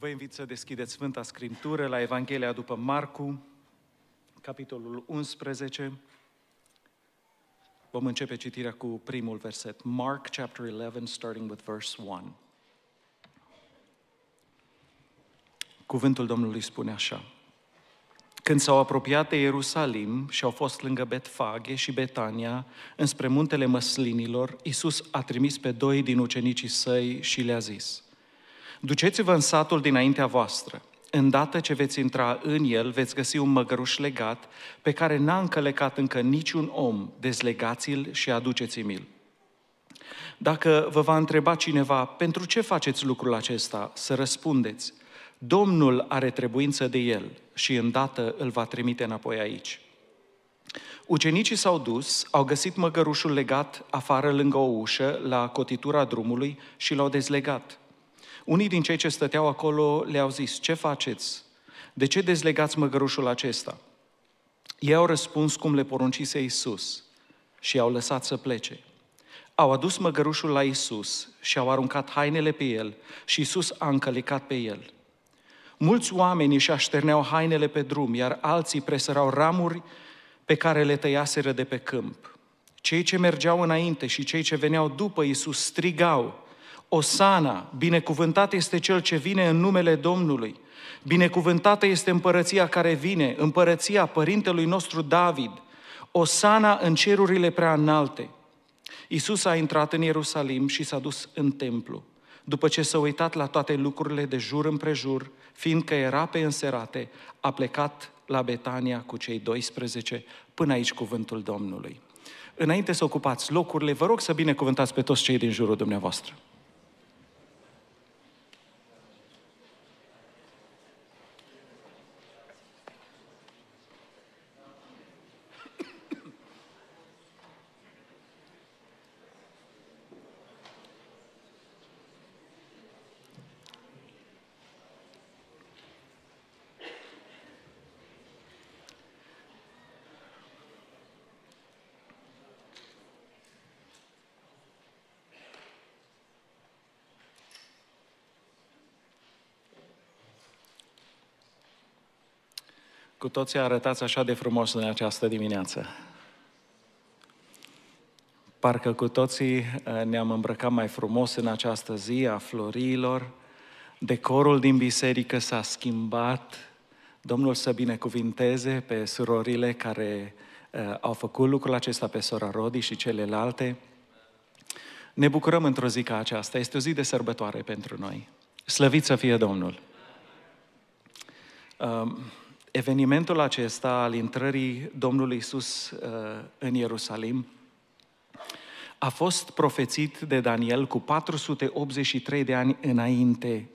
Vă invit să deschideți Sfânta Scriptură la Evanghelia după Marcu, capitolul 11. Vom începe citirea cu primul verset. Mark chapter 11, starting with verse 1. Cuvântul Domnului spune așa. Când s-au apropiat de Ierusalim și au fost lângă Betfage și Betania, înspre muntele măslinilor, Iisus a trimis pe doi din ucenicii săi și le-a zis – Duceți-vă în satul dinaintea voastră. Îndată ce veți intra în el, veți găsi un măgăruș legat pe care n-a încălecat încă niciun om. Dezlegați-l și aduceți-mi-l. Dacă vă va întreba cineva, pentru ce faceți lucrul acesta, să răspundeți, Domnul are trebuință de el și îndată îl va trimite înapoi aici. Ucenicii s-au dus, au găsit măgărușul legat afară lângă o ușă, la cotitura drumului și l-au dezlegat. Unii din cei ce stăteau acolo le-au zis, ce faceți? De ce dezlegați măgărușul acesta? Ei au răspuns cum le poruncise Isus și i-au lăsat să plece. Au adus măgărușul la Isus și au aruncat hainele pe el și Isus a încălicat pe el. Mulți oameni își așterneau hainele pe drum, iar alții presărau ramuri pe care le tăiaseră de pe câmp. Cei ce mergeau înainte și cei ce veneau după Isus strigau, Osana, binecuvântat este cel ce vine în numele Domnului. Binecuvântată este împărăția care vine, împărăția părintelui nostru David. Osana în cerurile prea înalte. Isus a intrat în Ierusalim și s-a dus în templu. După ce s-a uitat la toate lucrurile de jur împrejur, fiindcă era pe înserate, a plecat la Betania cu cei 12, până aici cuvântul Domnului. Înainte să ocupați locurile, vă rog să binecuvântați pe toți cei din jurul dumneavoastră. Cu toții arătați așa de frumos în această dimineață. Parcă cu toții uh, ne-am îmbrăcat mai frumos în această zi a florilor, decorul din biserică s-a schimbat, Domnul să binecuvinteze pe surorile care uh, au făcut lucrul acesta, pe sora Rodi și celelalte. Ne bucurăm într-o zi ca aceasta, este o zi de sărbătoare pentru noi. Slăvit să fie Domnul! Uh, evenimentul acesta al intrării Domnului Isus uh, în Ierusalim a fost profețit de Daniel cu 483 de ani înainte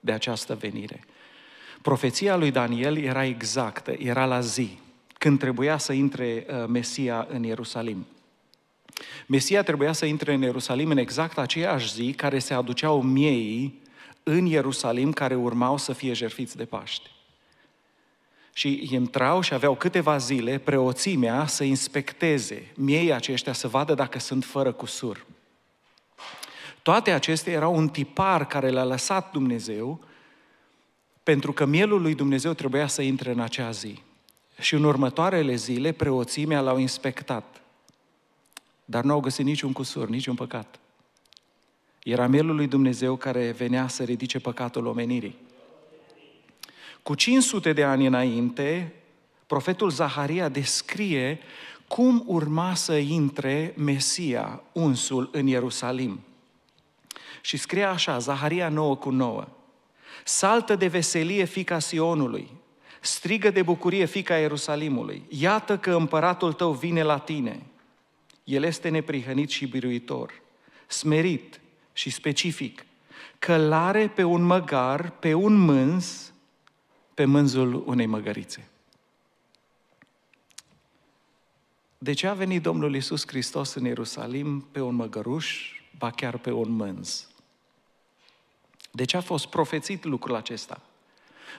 de această venire. Profeția lui Daniel era exactă, era la zi, când trebuia să intre uh, Mesia în Ierusalim. Mesia trebuia să intre în Ierusalim în exact aceeași zi care se aduceau miei în Ierusalim care urmau să fie jerfiți de Paști și intrau și aveau câteva zile preoțimea să inspecteze miei aceștia, să vadă dacă sunt fără cusur. Toate acestea erau un tipar care l-a lăsat Dumnezeu, pentru că mielul lui Dumnezeu trebuia să intre în acea zi. Și în următoarele zile preoțimea l-au inspectat. Dar nu au găsit niciun cusur, niciun păcat. Era mielul lui Dumnezeu care venea să ridice păcatul omenirii. Cu 500 de ani înainte, profetul Zaharia descrie cum urma să intre Mesia, unsul, în Ierusalim. Și scrie așa, Zaharia 9 cu 9. Saltă de veselie fica Sionului, strigă de bucurie fica Ierusalimului. Iată că împăratul tău vine la tine. El este neprihănit și biruitor, smerit și specific, călare pe un măgar, pe un mâns, pe mânzul unei măgărițe. De ce a venit Domnul Isus Hristos în Ierusalim pe un măgăruș, ba chiar pe un mânz? De ce a fost profețit lucrul acesta?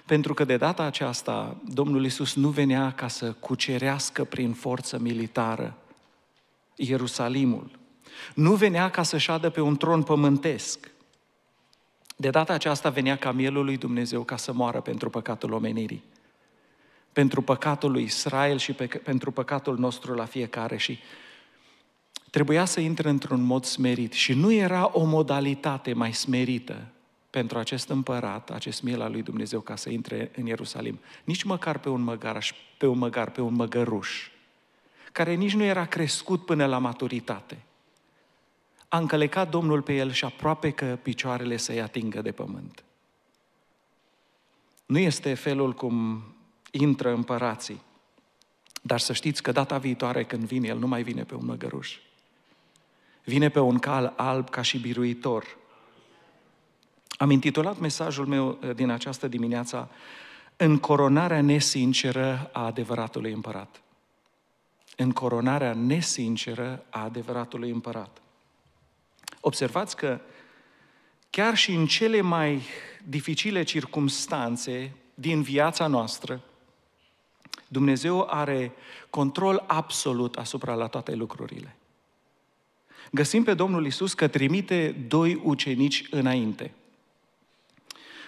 Pentru că de data aceasta Domnul Isus nu venea ca să cucerească prin forță militară Ierusalimul. Nu venea ca să șadă pe un tron pământesc. De data aceasta venea ca mielul lui Dumnezeu ca să moară pentru păcatul omenirii, pentru păcatul lui Israel și pe, pentru păcatul nostru la fiecare și trebuia să intre într-un mod smerit și nu era o modalitate mai smerită pentru acest împărat, acest miel al lui Dumnezeu ca să intre în Ierusalim, nici măcar pe un măgaraș, pe un măgar, pe un măgăruș, care nici nu era crescut până la maturitate, a încălecat Domnul pe el și aproape că picioarele să-i atingă de pământ. Nu este felul cum intră împărații, dar să știți că data viitoare când vine, el nu mai vine pe un măgăruș. Vine pe un cal alb ca și biruitor. Am intitulat mesajul meu eh, din această dimineață Încoronarea nesinceră a adevăratului împărat. Încoronarea nesinceră a adevăratului împărat. Observați că chiar și în cele mai dificile circumstanțe din viața noastră, Dumnezeu are control absolut asupra la toate lucrurile. Găsim pe Domnul Isus că trimite doi ucenici înainte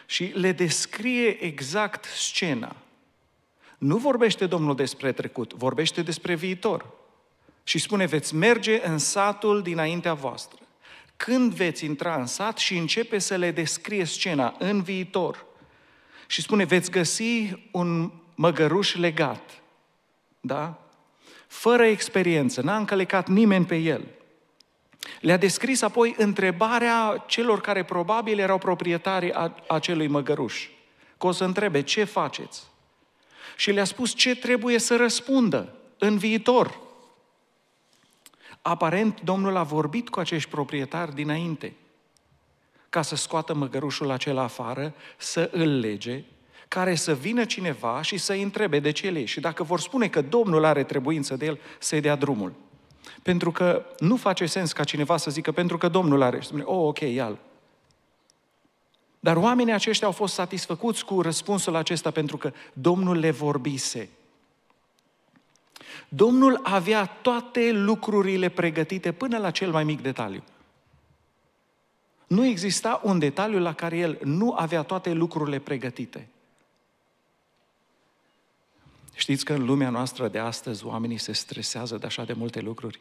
și le descrie exact scena. Nu vorbește Domnul despre trecut, vorbește despre viitor. Și spune, veți merge în satul dinaintea voastră când veți intra în sat și începe să le descrie scena în viitor. Și spune, veți găsi un măgăruș legat, da? Fără experiență, n-a încălecat nimeni pe el. Le-a descris apoi întrebarea celor care probabil erau proprietarii acelui măgăruș. Că o să întrebe, ce faceți? Și le-a spus ce trebuie să răspundă în viitor. Aparent, Domnul a vorbit cu acești proprietari dinainte ca să scoată măgărușul acela afară, să îl lege, care să vină cineva și să-i întrebe de ce le Și dacă vor spune că Domnul are trebuință de el, să-i dea drumul. Pentru că nu face sens ca cineva să zică, pentru că Domnul are. Și spune, oh, ok, ia Dar oamenii aceștia au fost satisfăcuți cu răspunsul acesta pentru că Domnul le vorbise. Domnul avea toate lucrurile pregătite până la cel mai mic detaliu. Nu exista un detaliu la care el nu avea toate lucrurile pregătite. Știți că în lumea noastră de astăzi oamenii se stresează de așa de multe lucruri?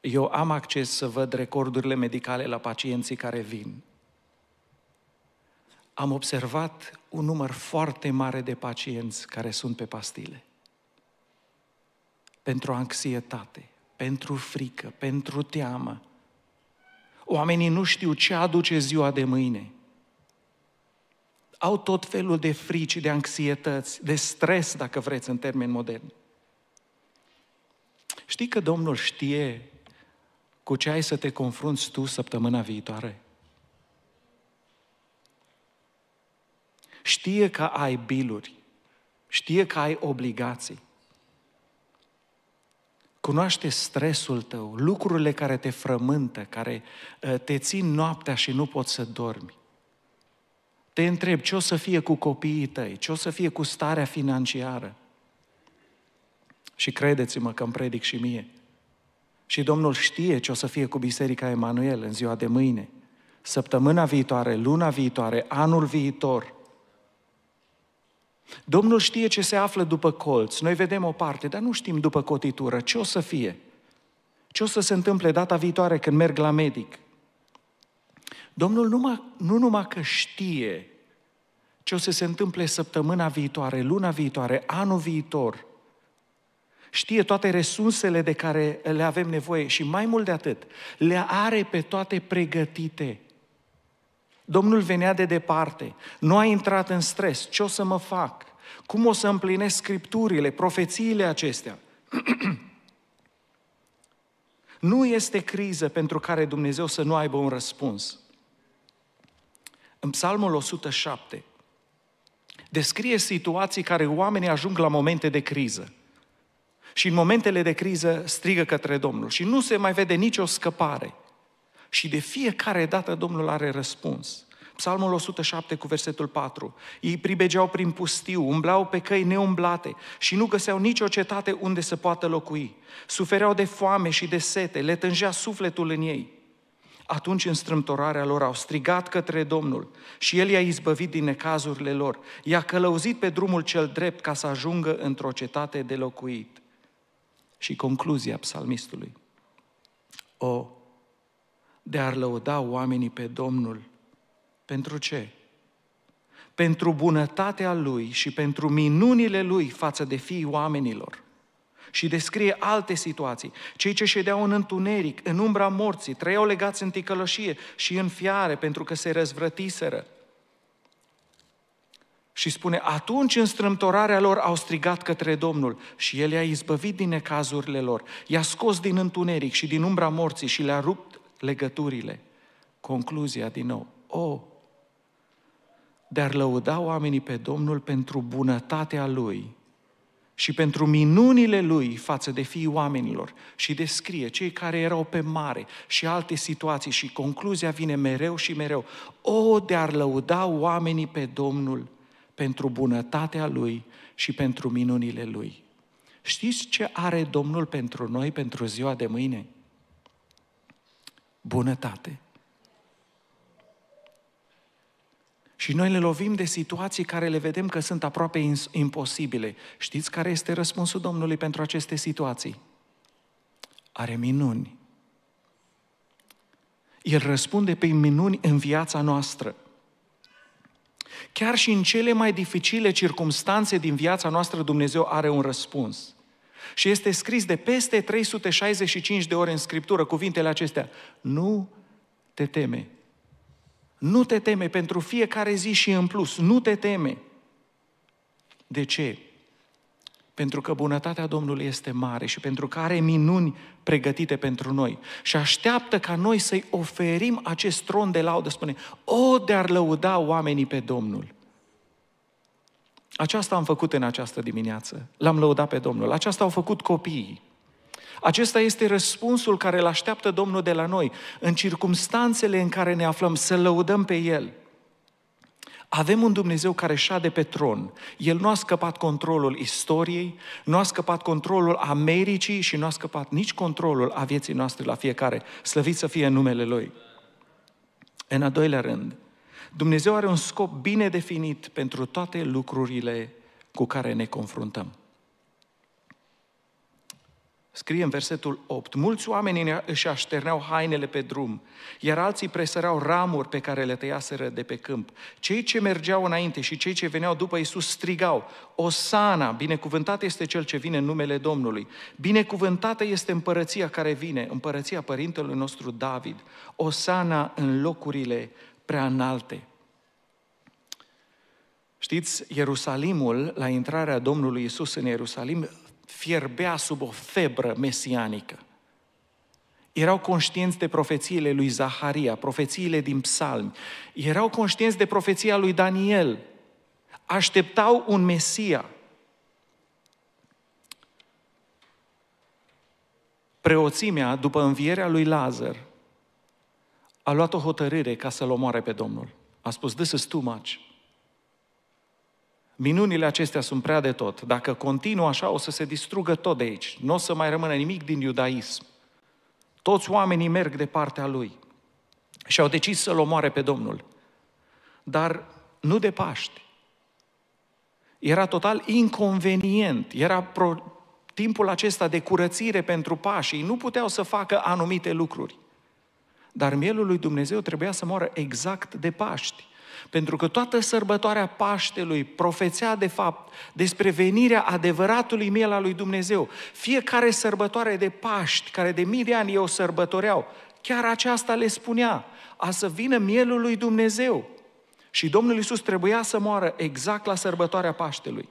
Eu am acces să văd recordurile medicale la pacienții care vin am observat un număr foarte mare de pacienți care sunt pe pastile. Pentru anxietate, pentru frică, pentru teamă. Oamenii nu știu ce aduce ziua de mâine. Au tot felul de frici, de anxietăți, de stres, dacă vreți, în termen modern. Știi că Domnul știe cu ce ai să te confrunți tu săptămâna viitoare? Știe că ai biluri. Știe că ai obligații. Cunoaște stresul tău, lucrurile care te frământă, care ă, te țin noaptea și nu poți să dormi. Te întreb ce o să fie cu copiii tăi, ce o să fie cu starea financiară. Și credeți-mă că îmi predic și mie. Și Domnul știe ce o să fie cu Biserica Emanuel în ziua de mâine, săptămâna viitoare, luna viitoare, anul viitor – Domnul știe ce se află după colț. Noi vedem o parte, dar nu știm după cotitură ce o să fie. Ce o să se întâmple data viitoare când merg la medic. Domnul numai, nu numai că știe ce o să se întâmple săptămâna viitoare, luna viitoare, anul viitor. Știe toate resursele de care le avem nevoie și mai mult de atât, le are pe toate pregătite. Domnul venea de departe, nu a intrat în stres, ce o să mă fac? Cum o să împlinesc scripturile, profețiile acestea? nu este criză pentru care Dumnezeu să nu aibă un răspuns. În Psalmul 107 descrie situații care oamenii ajung la momente de criză. Și în momentele de criză strigă către Domnul și nu se mai vede nicio scăpare. Și de fiecare dată Domnul are răspuns. Psalmul 107 cu versetul 4. Ei pribegeau prin pustiu, umblau pe căi neumblate și nu găseau nicio cetate unde să poată locui. Sufereau de foame și de sete, le tângea sufletul în ei. Atunci în strâmtorarea lor au strigat către Domnul și El i-a izbăvit din necazurile lor. I-a călăuzit pe drumul cel drept ca să ajungă într-o cetate de locuit. Și concluzia psalmistului. O, de a lăuda oamenii pe Domnul. Pentru ce? Pentru bunătatea Lui și pentru minunile Lui față de fiii oamenilor. Și descrie alte situații. Cei ce ședeau în întuneric, în umbra morții, trăiau legați în ticălășie și în fiare pentru că se răzvrătiseră. Și spune, atunci în strâmtorarea lor au strigat către Domnul și El i-a izbăvit din necazurile lor, i-a scos din întuneric și din umbra morții și le-a rupt legăturile. Concluzia din nou, o, oh, dar lăuda oamenii pe Domnul pentru bunătatea Lui și pentru minunile Lui față de fiii oamenilor și descrie cei care erau pe mare și alte situații și concluzia vine mereu și mereu. O, de-ar lăuda oamenii pe Domnul pentru bunătatea Lui și pentru minunile Lui. Știți ce are Domnul pentru noi pentru ziua de mâine? bunătate. Și noi le lovim de situații care le vedem că sunt aproape imposibile. Știți care este răspunsul Domnului pentru aceste situații? Are minuni. El răspunde pe minuni în viața noastră. Chiar și în cele mai dificile circumstanțe din viața noastră, Dumnezeu are un răspuns. Și este scris de peste 365 de ori în Scriptură cuvintele acestea. Nu te teme. Nu te teme pentru fiecare zi și în plus. Nu te teme. De ce? Pentru că bunătatea Domnului este mare și pentru că are minuni pregătite pentru noi. Și așteaptă ca noi să-i oferim acest tron de laudă. Spune, o, de-ar lăuda oamenii pe Domnul. Aceasta am făcut în această dimineață. L-am lăudat pe Domnul. Aceasta au făcut copiii. Acesta este răspunsul care îl așteaptă Domnul de la noi, în circumstanțele în care ne aflăm, să lăudăm pe El. Avem un Dumnezeu care șade pe tron. El nu a scăpat controlul istoriei, nu a scăpat controlul Americii și nu a scăpat nici controlul a vieții noastre la fiecare. Slăvit să fie numele Lui. În a doilea rând, Dumnezeu are un scop bine definit pentru toate lucrurile cu care ne confruntăm. Scrie în versetul 8, mulți oameni își așterneau hainele pe drum, iar alții presăreau ramuri pe care le tăiaseră de pe câmp. Cei ce mergeau înainte și cei ce veneau după Iisus strigau, Osana, binecuvântat este cel ce vine în numele Domnului, binecuvântată este împărăția care vine, împărăția Părintelui nostru David, Osana în locurile prea înalte. Știți, Ierusalimul, la intrarea Domnului Isus în Ierusalim, fierbea sub o febră mesianică. Erau conștienți de profețiile lui Zaharia, profețiile din psalmi. Erau conștienți de profeția lui Daniel. Așteptau un Mesia. Preoțimea, după învierea lui Lazar, a luat o hotărâre ca să-L omoare pe Domnul. A spus, this is too much. Minunile acestea sunt prea de tot. Dacă continuă așa, o să se distrugă tot de aici. Nu o să mai rămână nimic din iudaism. Toți oamenii merg de partea lui. Și au decis să-L omoare pe Domnul. Dar nu de Paști. Era total inconvenient. Era pro... timpul acesta de curățire pentru pașii. Nu puteau să facă anumite lucruri. Dar mielul lui Dumnezeu trebuia să moară exact de Paști. Pentru că toată sărbătoarea Paștelui profețea, de fapt, despre venirea adevăratului miel al lui Dumnezeu. Fiecare sărbătoare de Paști, care de mii de ani eu sărbătoreau, chiar aceasta le spunea, a să vină mielul lui Dumnezeu. Și Domnul Iisus trebuia să moară exact la sărbătoarea Paștelui.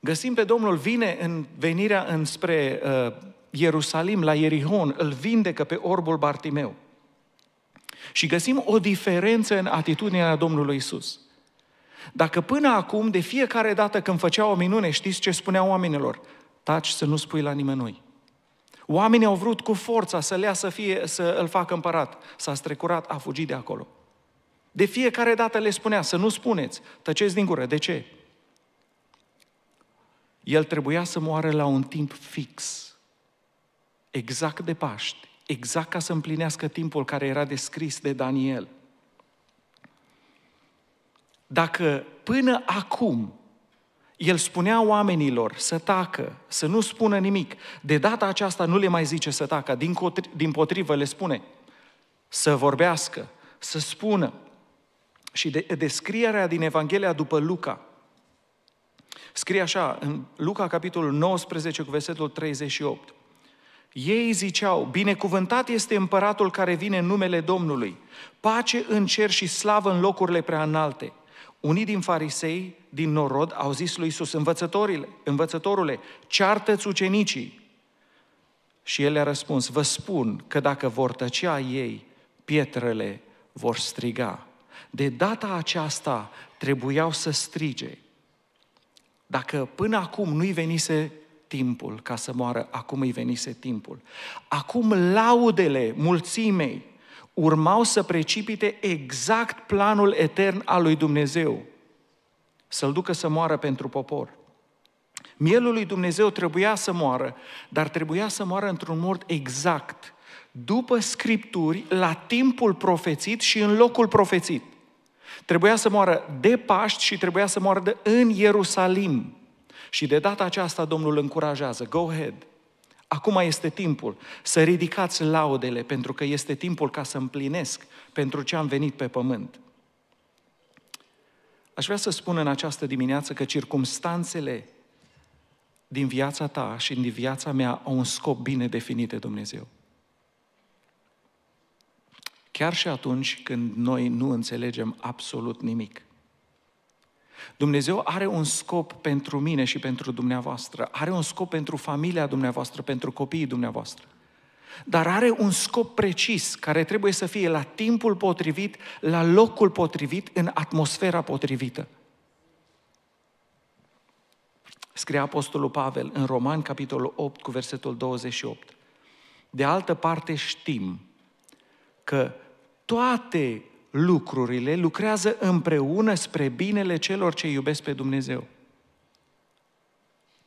Găsim pe Domnul vine în venirea înspre uh, Ierusalim, la Ierihon, îl vindecă pe orbul Bartimeu. Și găsim o diferență în atitudinea Domnului Isus. Dacă până acum, de fiecare dată când făcea o minune, știți ce spunea oamenilor? Taci să nu spui la nimănui. Oamenii au vrut cu forța să lea să, fie, să îl facă împărat. S-a strecurat, a fugit de acolo. De fiecare dată le spunea să nu spuneți, tăceți din gură. De ce? El trebuia să moară la un timp fix exact de Paști, exact ca să împlinească timpul care era descris de Daniel. Dacă până acum el spunea oamenilor să tacă, să nu spună nimic, de data aceasta nu le mai zice să tacă, din, cotri, din potrivă le spune să vorbească, să spună. Și de, descrierea din Evanghelia după Luca, Scrie așa, în Luca, capitolul 19, cu versetul 38. Ei ziceau, binecuvântat este împăratul care vine în numele Domnului, pace în cer și slavă în locurile prea înalte. Unii din farisei, din norod, au zis lui Iisus, învățătorile, învățătorule, ceartă-ți ucenicii. Și el a răspuns, vă spun că dacă vor tăcea ei, pietrele vor striga. De data aceasta trebuiau să strige. Dacă până acum nu-i venise timpul ca să moară, acum îi venise timpul. Acum laudele mulțimei urmau să precipite exact planul etern al lui Dumnezeu, să-l ducă să moară pentru popor. Mielul lui Dumnezeu trebuia să moară, dar trebuia să moară într-un mod exact, după scripturi, la timpul profețit și în locul profețit. Trebuia să moară de Paști și trebuia să moară de, în Ierusalim. Și de data aceasta Domnul încurajează, go ahead, Acum este timpul să ridicați laudele, pentru că este timpul ca să împlinesc pentru ce am venit pe pământ. Aș vrea să spun în această dimineață că circumstanțele din viața ta și din viața mea au un scop bine definit de Dumnezeu. Chiar și atunci când noi nu înțelegem absolut nimic. Dumnezeu are un scop pentru mine și pentru dumneavoastră. Are un scop pentru familia dumneavoastră, pentru copiii dumneavoastră. Dar are un scop precis care trebuie să fie la timpul potrivit, la locul potrivit, în atmosfera potrivită. Scrie Apostolul Pavel în Roman, capitolul 8, cu versetul 28. De altă parte știm că toate lucrurile lucrează împreună spre binele celor ce iubesc pe Dumnezeu.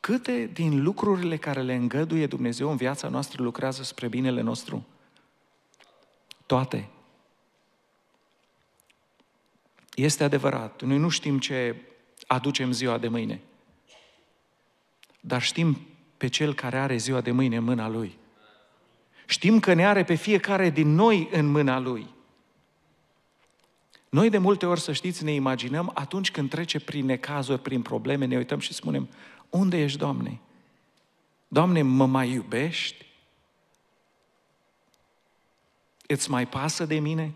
Câte din lucrurile care le îngăduie Dumnezeu în viața noastră lucrează spre binele nostru? Toate. Este adevărat, noi nu știm ce aducem ziua de mâine, dar știm pe cel care are ziua de mâine în mâna lui. Știm că ne are pe fiecare din noi în mâna lui. Noi de multe ori, să știți, ne imaginăm atunci când trece prin necazuri, prin probleme, ne uităm și spunem, unde ești, Doamne? Doamne, mă mai iubești? Îți mai pasă de mine?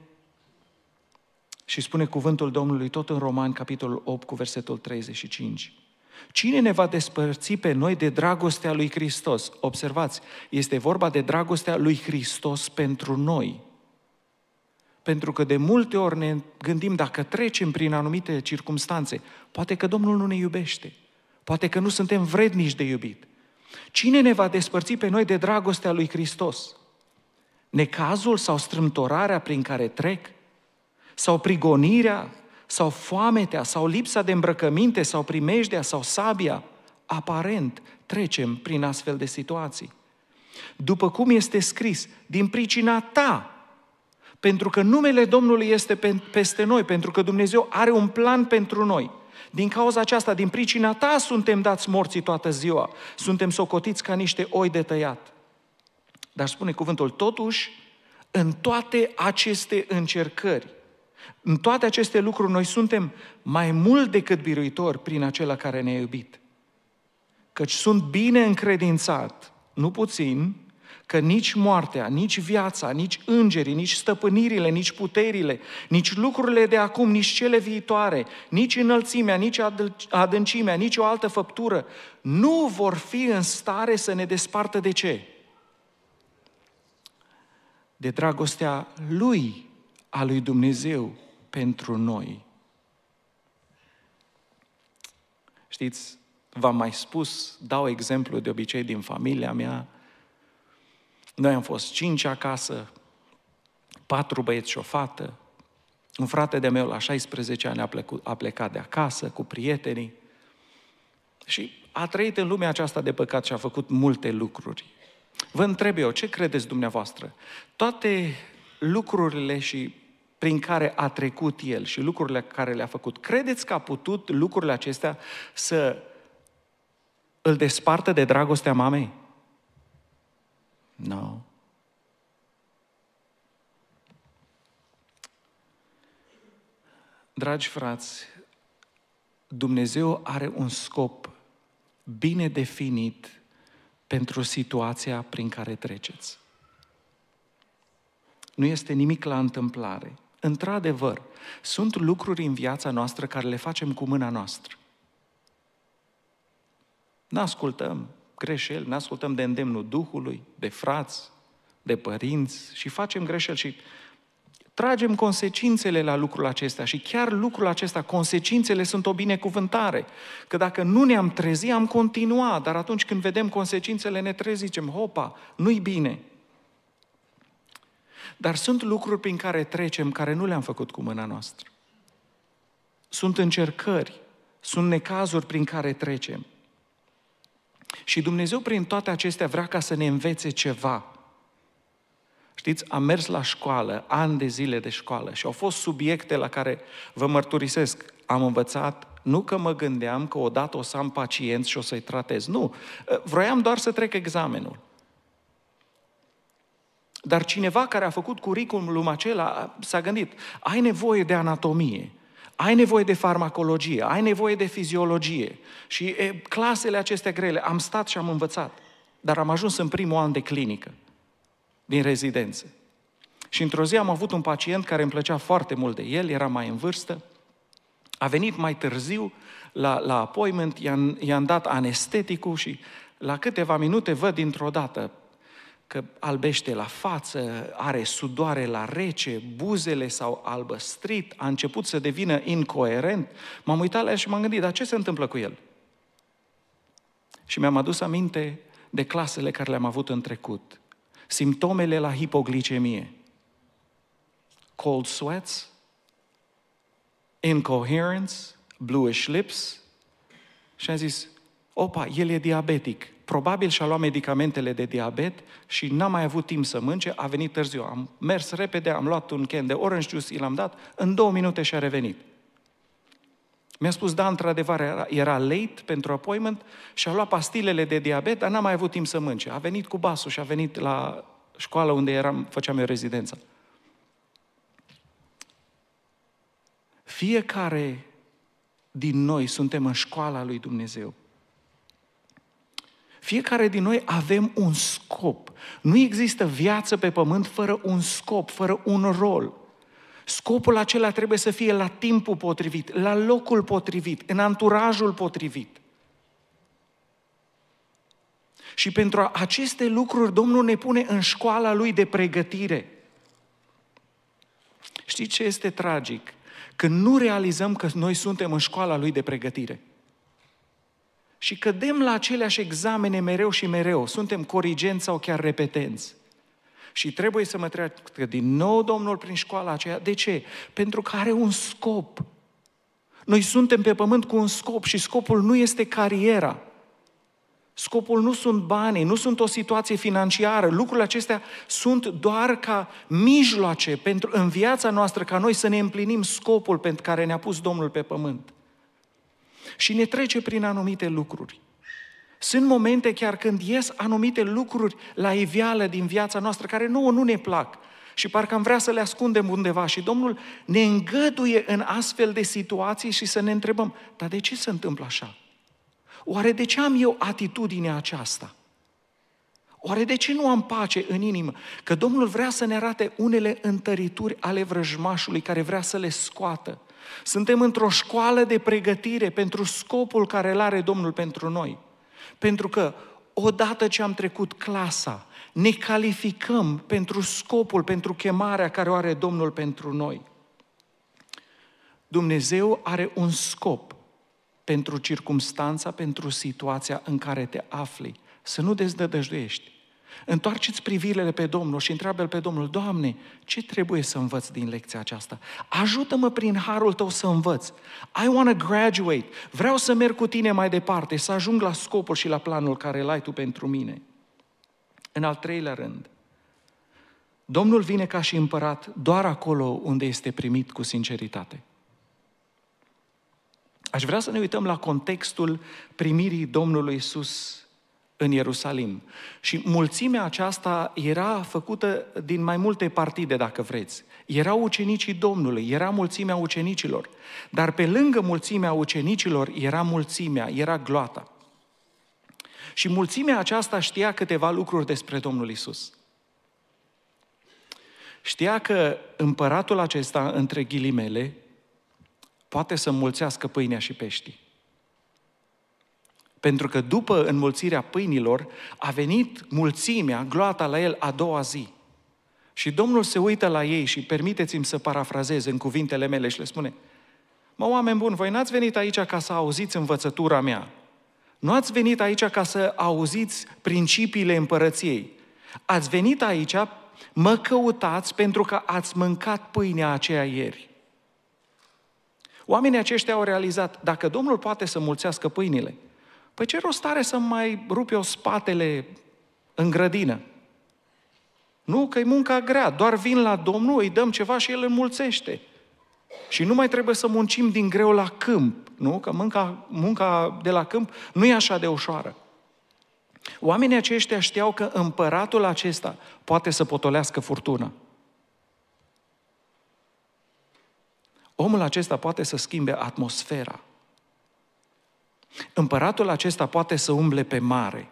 Și spune cuvântul Domnului tot în Roman, capitolul 8, cu versetul 35. Cine ne va despărți pe noi de dragostea lui Hristos? Observați, este vorba de dragostea lui Hristos pentru noi. Pentru că de multe ori ne gândim dacă trecem prin anumite circunstanțe, poate că Domnul nu ne iubește, poate că nu suntem vrednici de iubit. Cine ne va despărți pe noi de dragostea lui Hristos? Necazul sau strâmtorarea prin care trec? Sau prigonirea? Sau foametea? Sau lipsa de îmbrăcăminte? Sau primejdea? Sau sabia? Aparent trecem prin astfel de situații. După cum este scris, din pricina ta pentru că numele Domnului este pe, peste noi, pentru că Dumnezeu are un plan pentru noi. Din cauza aceasta, din pricina ta, suntem dați morții toată ziua. Suntem socotiți ca niște oi de tăiat. Dar spune cuvântul, totuși, în toate aceste încercări, în toate aceste lucruri, noi suntem mai mult decât biruitori prin acela care ne-a iubit. Căci sunt bine încredințat, nu puțin, că nici moartea, nici viața, nici îngerii, nici stăpânirile, nici puterile, nici lucrurile de acum, nici cele viitoare, nici înălțimea, nici adâncimea, nici o altă făptură, nu vor fi în stare să ne despartă de ce? De dragostea Lui, a Lui Dumnezeu pentru noi. Știți, v-am mai spus, dau exemplu de obicei din familia mea, noi am fost cinci acasă, patru băieți și o fată. Un frate de meu la 16 ani a, plecut, a plecat de acasă cu prietenii și a trăit în lumea aceasta de păcat și a făcut multe lucruri. Vă întreb eu, ce credeți dumneavoastră? Toate lucrurile și prin care a trecut el și lucrurile care le-a făcut, credeți că a putut lucrurile acestea să îl despartă de dragostea mamei? No. Dragi frați, Dumnezeu are un scop bine definit pentru situația prin care treceți. Nu este nimic la întâmplare. Într-adevăr, sunt lucruri în viața noastră care le facem cu mâna noastră. Nu ascultăm, greșeli, ne ascultăm de îndemnul Duhului, de frați, de părinți și facem greșeli și tragem consecințele la lucrul acesta și chiar lucrul acesta, consecințele sunt o binecuvântare. Că dacă nu ne-am trezit, am continua, dar atunci când vedem consecințele ne trezicem, hopa, nu-i bine. Dar sunt lucruri prin care trecem, care nu le-am făcut cu mâna noastră. Sunt încercări, sunt necazuri prin care trecem. Și Dumnezeu prin toate acestea vrea ca să ne învețe ceva. Știți, am mers la școală, ani de zile de școală și au fost subiecte la care vă mărturisesc. Am învățat nu că mă gândeam că odată o să am pacienți și o să-i tratez, nu. Ă, vroiam doar să trec examenul. Dar cineva care a făcut curriculum acela ă, s-a gândit, ai nevoie de anatomie, ai nevoie de farmacologie, ai nevoie de fiziologie. Și e, clasele acestea grele, am stat și am învățat. Dar am ajuns în primul an de clinică, din rezidență. Și într-o zi am avut un pacient care îmi plăcea foarte mult de el, era mai în vârstă, a venit mai târziu la, la appointment, i-am, i-am dat anesteticul și la câteva minute văd dintr-o dată că albește la față, are sudoare la rece, buzele s-au albăstrit, a început să devină incoerent. M-am uitat la el și m-am gândit, dar ce se întâmplă cu el? Și mi-am adus aminte de clasele care le-am avut în trecut. Simptomele la hipoglicemie. Cold sweats, incoherence, bluish lips. Și am zis, opa, el e diabetic probabil și-a luat medicamentele de diabet și n-a mai avut timp să mânce, a venit târziu. Am mers repede, am luat un can de orange juice, i l-am dat, în două minute și-a revenit. Mi-a spus, da, într-adevăr, era, era late pentru appointment și a luat pastilele de diabet, dar n-a mai avut timp să mânce. A venit cu basul și a venit la școală unde eram, făceam eu rezidența. Fiecare din noi suntem în școala lui Dumnezeu. Fiecare din noi avem un scop. Nu există viață pe pământ fără un scop, fără un rol. Scopul acela trebuie să fie la timpul potrivit, la locul potrivit, în anturajul potrivit. Și pentru aceste lucruri Domnul ne pune în școala lui de pregătire. Știți ce este tragic? Când nu realizăm că noi suntem în școala lui de pregătire. Și cădem la aceleași examene mereu și mereu. Suntem corigenți sau chiar repetenți. Și trebuie să mă treacă din nou Domnul prin școala aceea. De ce? Pentru că are un scop. Noi suntem pe pământ cu un scop și scopul nu este cariera. Scopul nu sunt banii, nu sunt o situație financiară. Lucrurile acestea sunt doar ca mijloace pentru în viața noastră ca noi să ne împlinim scopul pentru care ne-a pus Domnul pe pământ și ne trece prin anumite lucruri. Sunt momente chiar când ies anumite lucruri la iveală din viața noastră care nouă nu ne plac și parcă am vrea să le ascundem undeva și Domnul ne îngăduie în astfel de situații și să ne întrebăm, dar de ce se întâmplă așa? Oare de ce am eu atitudinea aceasta? Oare de ce nu am pace în inimă? Că Domnul vrea să ne arate unele întărituri ale vrăjmașului care vrea să le scoată suntem într-o școală de pregătire pentru scopul care îl are Domnul pentru noi. Pentru că odată ce am trecut clasa, ne calificăm pentru scopul, pentru chemarea care o are Domnul pentru noi. Dumnezeu are un scop pentru circumstanța, pentru situația în care te afli. Să nu dezdădăjduiești. Întoarceți privirile pe Domnul și întreabă-L pe Domnul, Doamne, ce trebuie să învăț din lecția aceasta? Ajută-mă prin harul Tău să învăț. I want to graduate. Vreau să merg cu Tine mai departe, să ajung la scopul și la planul care l-ai Tu pentru mine. În al treilea rând, Domnul vine ca și împărat doar acolo unde este primit cu sinceritate. Aș vrea să ne uităm la contextul primirii Domnului Isus în Ierusalim. Și mulțimea aceasta era făcută din mai multe partide, dacă vreți. Erau ucenicii Domnului, era mulțimea ucenicilor. Dar pe lângă mulțimea ucenicilor era mulțimea, era gloata. Și mulțimea aceasta știa câteva lucruri despre Domnul Isus. Știa că împăratul acesta, între ghilimele, poate să mulțească pâinea și peștii. Pentru că după înmulțirea pâinilor a venit mulțimea, gloata la el a doua zi. Și Domnul se uită la ei și permiteți-mi să parafrazez în cuvintele mele și le spune, mă, oameni buni, voi n-ați venit aici ca să auziți învățătura mea. Nu ați venit aici ca să auziți principiile împărăției. Ați venit aici, mă căutați pentru că ați mâncat pâinea aceea ieri. Oamenii aceștia au realizat, dacă Domnul poate să mulțească pâinile, Păi ce rost are să mai rup eu spatele în grădină? Nu, că e munca grea, doar vin la Domnul, îi dăm ceva și El înmulțește. Și nu mai trebuie să muncim din greu la câmp, nu? Că munca, munca de la câmp nu e așa de ușoară. Oamenii aceștia știau că împăratul acesta poate să potolească furtuna. Omul acesta poate să schimbe atmosfera Împăratul acesta poate să umble pe mare.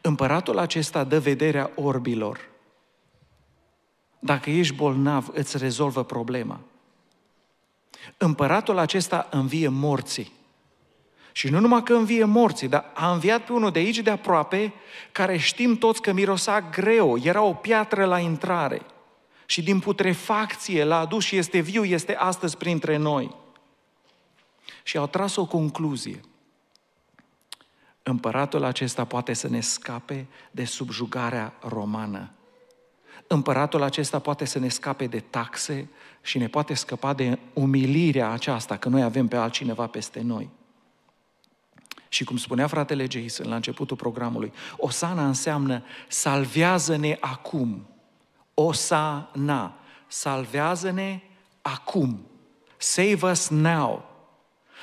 Împăratul acesta dă vederea orbilor. Dacă ești bolnav, îți rezolvă problema. Împăratul acesta învie morții. Și nu numai că învie morții, dar a înviat pe unul de aici de aproape, care știm toți că mirosa greu, era o piatră la intrare. Și din putrefacție l-a adus și este viu, este astăzi printre noi și au tras o concluzie. Împăratul acesta poate să ne scape de subjugarea romană. Împăratul acesta poate să ne scape de taxe și ne poate scăpa de umilirea aceasta, că noi avem pe altcineva peste noi. Și cum spunea fratele Jason la începutul programului, Osana înseamnă salvează-ne acum. Osana, salvează-ne acum. Save us now.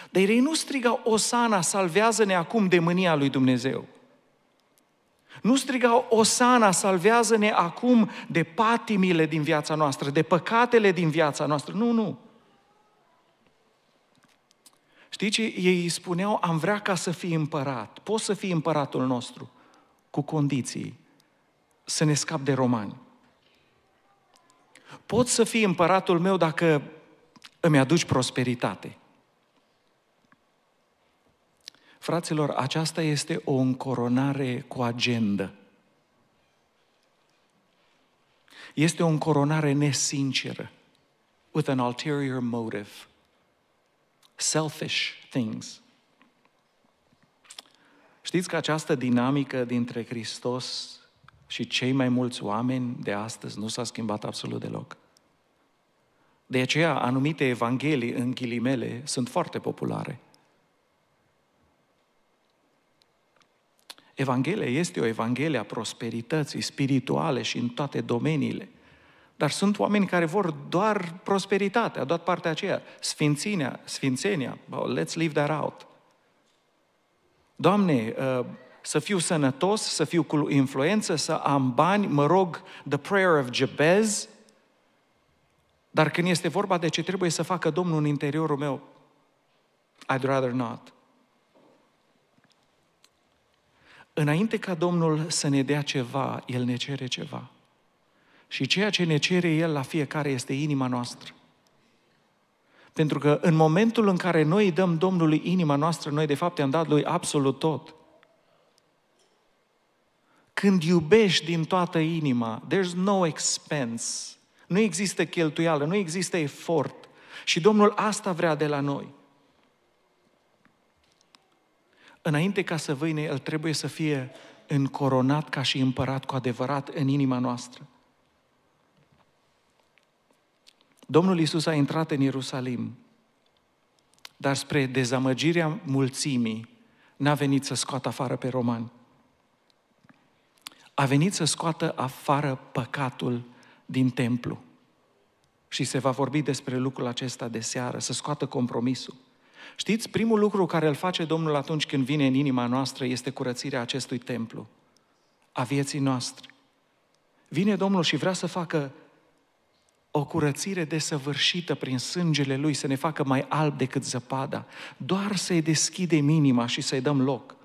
Dar ei nu strigau, Osana, salvează-ne acum de mânia lui Dumnezeu. Nu strigau, Osana, salvează-ne acum de patimile din viața noastră, de păcatele din viața noastră. Nu, nu. Știi ce? Ei spuneau, am vrea ca să fii împărat. Poți să fii împăratul nostru, cu condiții. Să ne scap de romani. Poți să fii împăratul meu dacă îmi aduci prosperitate. Fraților, aceasta este o încoronare cu agendă. Este o încoronare nesinceră, with an ulterior motive, selfish things. Știți că această dinamică dintre Hristos și cei mai mulți oameni de astăzi nu s-a schimbat absolut deloc. De aceea, anumite evanghelii, în ghilimele, sunt foarte populare. Evanghelia este o evanghelie a prosperității spirituale și în toate domeniile. Dar sunt oameni care vor doar prosperitatea, doar partea aceea, sfințenia, sfințenia, let's leave that out. Doamne, uh, să fiu sănătos, să fiu cu influență, să am bani, mă rog, the prayer of Jabez, dar când este vorba de ce trebuie să facă Domnul în interiorul meu, I'd rather not. Înainte ca Domnul să ne dea ceva, El ne cere ceva. Și ceea ce ne cere El la fiecare este inima noastră. Pentru că în momentul în care noi îi dăm Domnului inima noastră, noi de fapt i-am dat Lui absolut tot. Când iubești din toată inima, there's no expense, nu există cheltuială, nu există efort. Și Domnul asta vrea de la noi înainte ca să vâine, El trebuie să fie încoronat ca și împărat cu adevărat în inima noastră. Domnul Isus a intrat în Ierusalim, dar spre dezamăgirea mulțimii n-a venit să scoată afară pe romani. A venit să scoată afară păcatul din templu. Și se va vorbi despre lucrul acesta de seară, să scoată compromisul. Știți, primul lucru care îl face Domnul atunci când vine în inima noastră este curățirea acestui templu, a vieții noastre. Vine Domnul și vrea să facă o curățire desăvârșită prin sângele Lui, să ne facă mai alb decât zăpada, doar să-i deschidem inima și să-i dăm loc.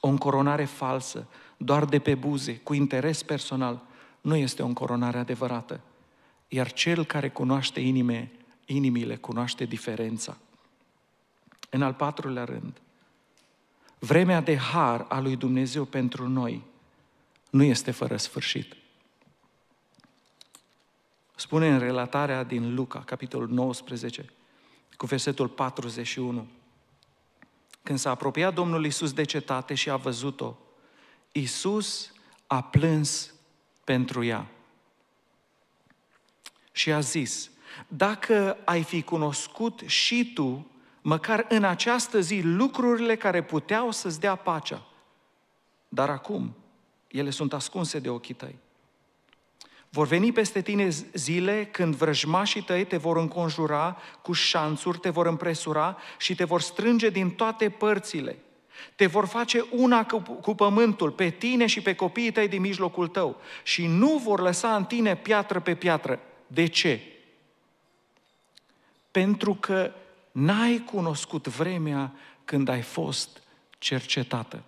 O încoronare falsă, doar de pe buze, cu interes personal, nu este o încoronare adevărată. Iar cel care cunoaște inime, inimile cunoaște diferența. În al patrulea rând, vremea de har a lui Dumnezeu pentru noi nu este fără sfârșit. Spune în relatarea din Luca, capitolul 19, cu versetul 41. Când s-a apropiat Domnul Isus de cetate și a văzut-o, Isus a plâns pentru ea. Și a zis, dacă ai fi cunoscut și tu măcar în această zi, lucrurile care puteau să-ți dea pacea. Dar acum, ele sunt ascunse de ochii tăi. Vor veni peste tine zile când vrăjmașii tăi te vor înconjura cu șanțuri, te vor împresura și te vor strânge din toate părțile. Te vor face una cu, cu pământul, pe tine și pe copiii tăi din mijlocul tău și nu vor lăsa în tine piatră pe piatră. De ce? Pentru că n-ai cunoscut vremea când ai fost cercetată.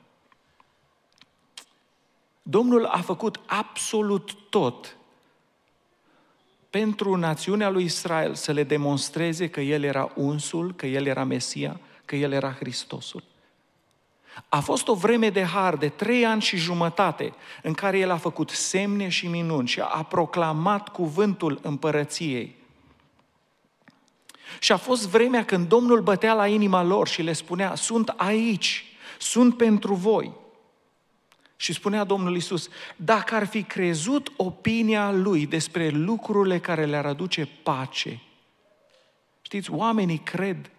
Domnul a făcut absolut tot pentru națiunea lui Israel să le demonstreze că El era unsul, că El era Mesia, că El era Hristosul. A fost o vreme de har de trei ani și jumătate în care el a făcut semne și minuni și a proclamat cuvântul împărăției. Și a fost vremea când Domnul bătea la inima lor și le spunea, sunt aici, sunt pentru voi. Și spunea Domnul Isus, dacă ar fi crezut opinia lui despre lucrurile care le-ar aduce pace, știți, oamenii cred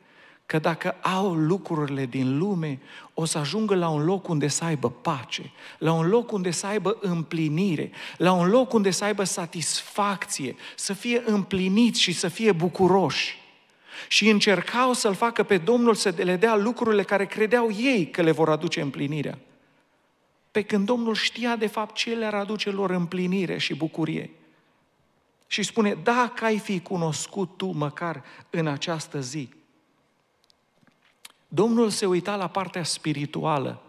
că dacă au lucrurile din lume, o să ajungă la un loc unde să aibă pace, la un loc unde să aibă împlinire, la un loc unde să aibă satisfacție, să fie împliniți și să fie bucuroși și încercau să-L facă pe Domnul să le dea lucrurile care credeau ei că le vor aduce împlinirea. Pe când Domnul știa de fapt ce le-ar aduce lor împlinire și bucurie. Și spune, dacă ai fi cunoscut tu măcar în această zi. Domnul se uita la partea spirituală,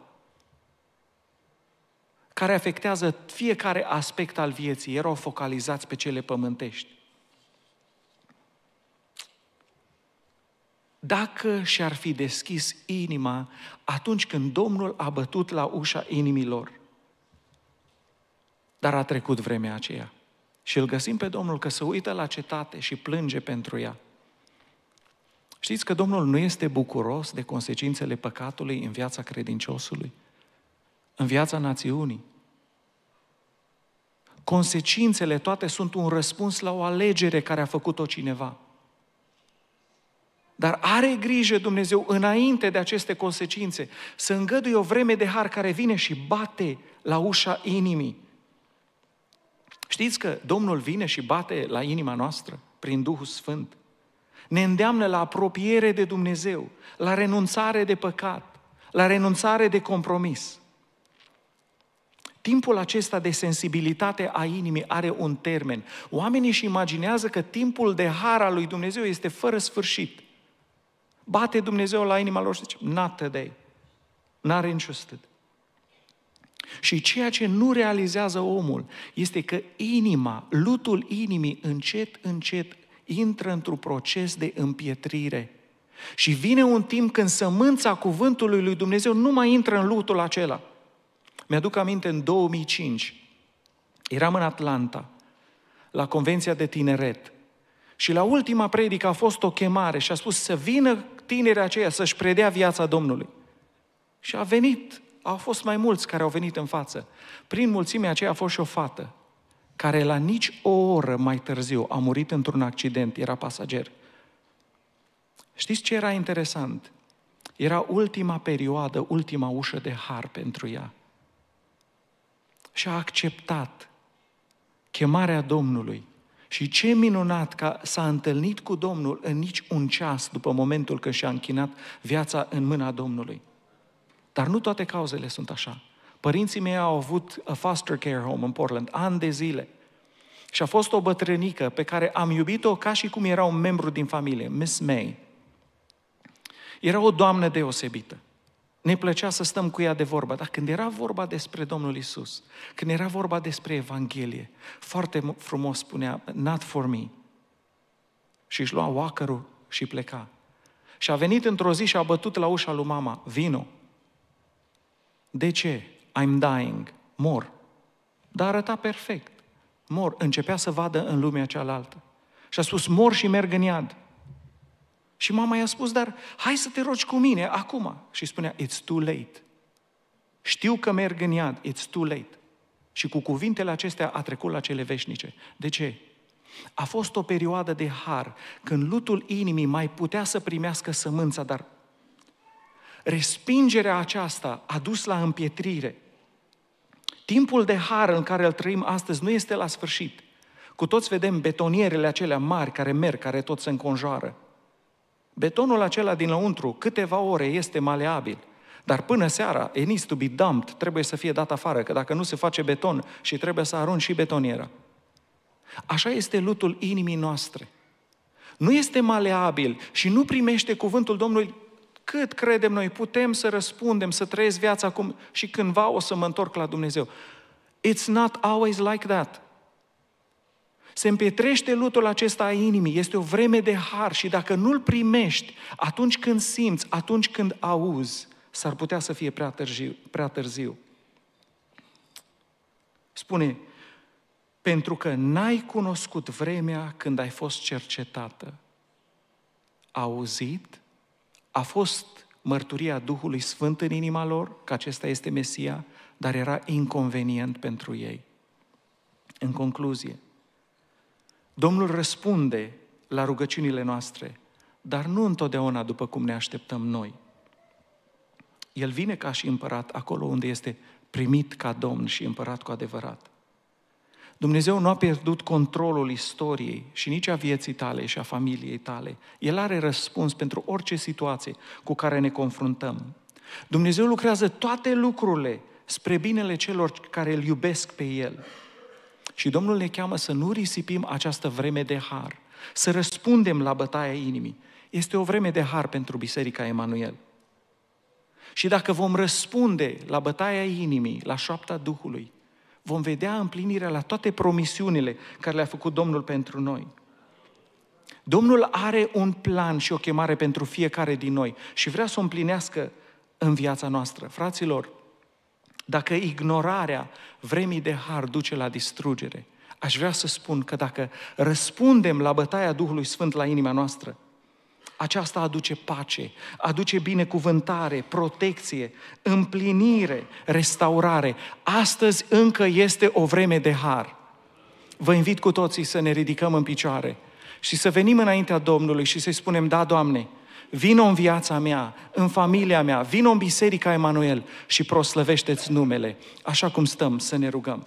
care afectează fiecare aspect al vieții. Erau focalizați pe cele pământești. dacă și-ar fi deschis inima atunci când Domnul a bătut la ușa inimilor. Dar a trecut vremea aceea și îl găsim pe Domnul că se uită la cetate și plânge pentru ea. Știți că Domnul nu este bucuros de consecințele păcatului în viața credinciosului, în viața națiunii. Consecințele toate sunt un răspuns la o alegere care a făcut-o cineva – dar are grijă Dumnezeu înainte de aceste consecințe să îngăduie o vreme de har care vine și bate la ușa inimii. Știți că Domnul vine și bate la inima noastră prin Duhul Sfânt. Ne îndeamnă la apropiere de Dumnezeu, la renunțare de păcat, la renunțare de compromis. Timpul acesta de sensibilitate a inimii are un termen. Oamenii își imaginează că timpul de har al lui Dumnezeu este fără sfârșit. Bate Dumnezeu la inima lor și zice, not today. N-are interested. Și ceea ce nu realizează omul este că inima, lutul inimii, încet, încet, intră într-un proces de împietrire. Și vine un timp când sămânța cuvântului lui Dumnezeu nu mai intră în lutul acela. Mi-aduc aminte în 2005, eram în Atlanta, la Convenția de Tineret. Și la ultima predică a fost o chemare și a spus să vină tinerii aceia să-și predea viața Domnului. Și a venit, au fost mai mulți care au venit în față. Prin mulțimea aceea a fost și o fată, care la nici o oră mai târziu a murit într-un accident, era pasager. Știți ce era interesant? Era ultima perioadă, ultima ușă de har pentru ea. Și a acceptat chemarea Domnului și ce minunat că s-a întâlnit cu Domnul în nici un ceas după momentul când și-a închinat viața în mâna Domnului. Dar nu toate cauzele sunt așa. Părinții mei au avut a foster care home în Portland, ani de zile. Și a fost o bătrânică pe care am iubit-o ca și cum era un membru din familie, Miss May. Era o doamnă deosebită ne plăcea să stăm cu ea de vorbă, dar când era vorba despre Domnul Isus, când era vorba despre Evanghelie, foarte frumos spunea, not for me. Și își lua oacărul și pleca. Și a venit într-o zi și a bătut la ușa lui mama, vino. De ce? I'm dying, mor. Dar arăta perfect, mor. Începea să vadă în lumea cealaltă. Și a spus, mor și merg în iad. Și mama i-a spus, dar hai să te rogi cu mine acum. Și spunea, it's too late. Știu că merg în iad, it's too late. Și cu cuvintele acestea a trecut la cele veșnice. De ce? A fost o perioadă de har, când lutul inimii mai putea să primească sămânța, dar respingerea aceasta a dus la împietrire. Timpul de har în care îl trăim astăzi nu este la sfârșit. Cu toți vedem betonierele acelea mari care merg, care tot se înconjoară. Betonul acela dinăuntru, câteva ore, este maleabil. Dar până seara, enis to be dumped, trebuie să fie dat afară, că dacă nu se face beton și trebuie să arunci și betoniera. Așa este lutul inimii noastre. Nu este maleabil și nu primește cuvântul Domnului cât credem noi, putem să răspundem, să trăiesc viața acum și cândva o să mă întorc la Dumnezeu. It's not always like that se împietrește lutul acesta a inimii, este o vreme de har și dacă nu-l primești atunci când simți, atunci când auzi, s-ar putea să fie prea târziu. Prea târziu. Spune, pentru că n-ai cunoscut vremea când ai fost cercetată. Auzit, a fost mărturia Duhului Sfânt în inima lor, că acesta este Mesia, dar era inconvenient pentru ei. În concluzie, Domnul răspunde la rugăciunile noastre, dar nu întotdeauna după cum ne așteptăm noi. El vine ca și împărat acolo unde este primit ca domn și împărat cu adevărat. Dumnezeu nu a pierdut controlul istoriei și nici a vieții tale și a familiei tale. El are răspuns pentru orice situație cu care ne confruntăm. Dumnezeu lucrează toate lucrurile spre binele celor care îl iubesc pe El. Și Domnul ne cheamă să nu risipim această vreme de har, să răspundem la bătaia inimii. Este o vreme de har pentru Biserica Emanuel. Și dacă vom răspunde la bătaia inimii, la șoapta Duhului, vom vedea împlinirea la toate promisiunile care le-a făcut Domnul pentru noi. Domnul are un plan și o chemare pentru fiecare din noi și vrea să o împlinească în viața noastră. Fraților, dacă ignorarea vremii de har duce la distrugere, aș vrea să spun că dacă răspundem la bătaia Duhului Sfânt la inima noastră, aceasta aduce pace, aduce binecuvântare, protecție, împlinire, restaurare. Astăzi încă este o vreme de har. Vă invit cu toții să ne ridicăm în picioare și să venim înaintea Domnului și să-i spunem, da, Doamne, Vino în viața mea, în familia mea, vino în Biserica Emanuel și proslăvește-ți numele, așa cum stăm să ne rugăm.